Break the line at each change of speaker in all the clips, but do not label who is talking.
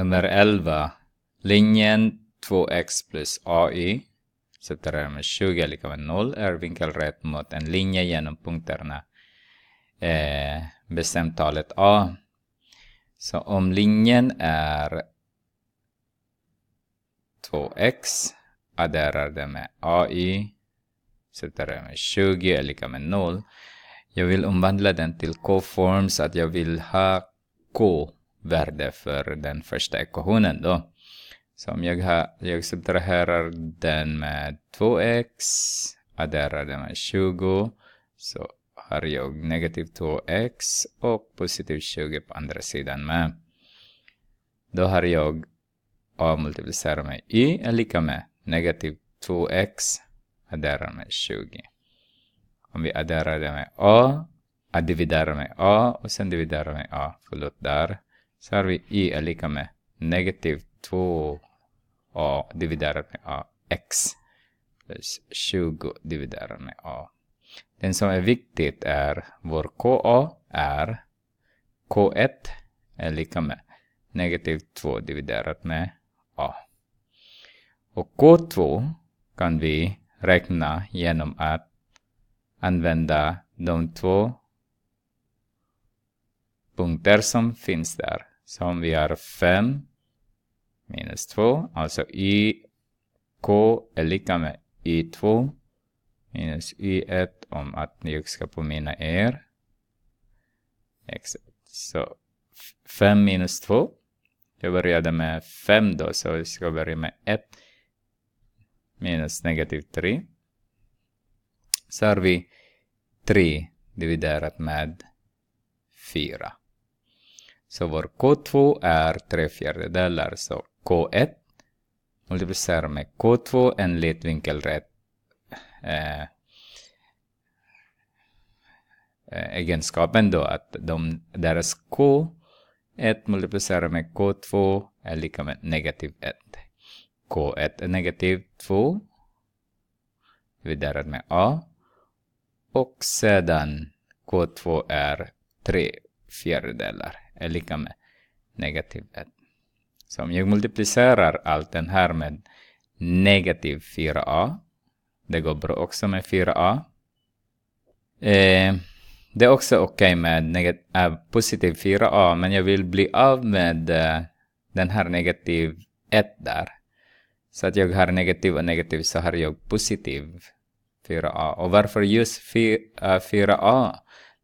Nummer 11. Linjen 2x plus AI separerar med 20 är lika med 0 är vinkelrätt mot en linje genom punkterna. Eh, bestämt talet A. Så om linjen är 2x adderar det med AI separerar med 20 är lika med 0. Jag vill omvandla den till k-form så att jag vill ha k värde för den första ekvationen då. Så om jag, jag subtraherar den med 2x, adderar den med 20, så har jag negativ 2x och positiv 20 på andra sidan med. Då har jag a multiplicerar med y är lika med negativ 2x adderar med 20. Om vi adderar det med a, dividerar med a och sen dividerar med a, förlåt där så har vi y är lika med negativ 2 a dividerat med a x. Plus 20 dividerat med a. Den som är viktigt är vår ka är k1 är lika med negativ 2 dividerat med a. Och k2 kan vi räkna genom att använda de två punkter som finns där som vi har 5 minus 2. Alltså IK är lika med I2 minus I1 om att ni ska påminna er. Så 5 minus 2. Jag började med 5 då, så vi ska börja med 1 minus negativ 3. Så har vi 3 dividerat med 4. Så vår K2 är 3 fjärdedelar. Så K1 multiplicerar med K2 enligt vinkelrätt eh, eh, egenskapen då att de, deras K1 multiplicerar med K2 är lika med negativ 1. K1 är negativ 2 dividerat med A. Och sedan K2 är 3 fjärdedelar är lika med negativ 1. Så om jag multiplicerar allt den här med negativ 4a, det går bra också med 4a. Eh, det är också okej okay med äh, positiv 4a, men jag vill bli av med äh, den här negativ 1 där. Så att jag har negativ och negativ så har jag positiv 4a. Och varför just 4, äh, 4a?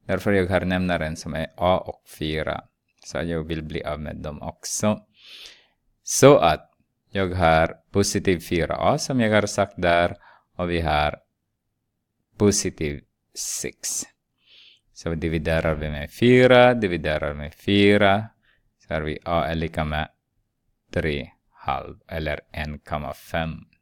Därför jag har nämnaren som är a och 4. Så jag vill bli av med dem också. Så att jag har positiv 4a som jag har sagt där och vi har positiv 6. Så dividerar vi med 4, dividerar med 4. Så har vi a är lika med 3 halv eller 1,5.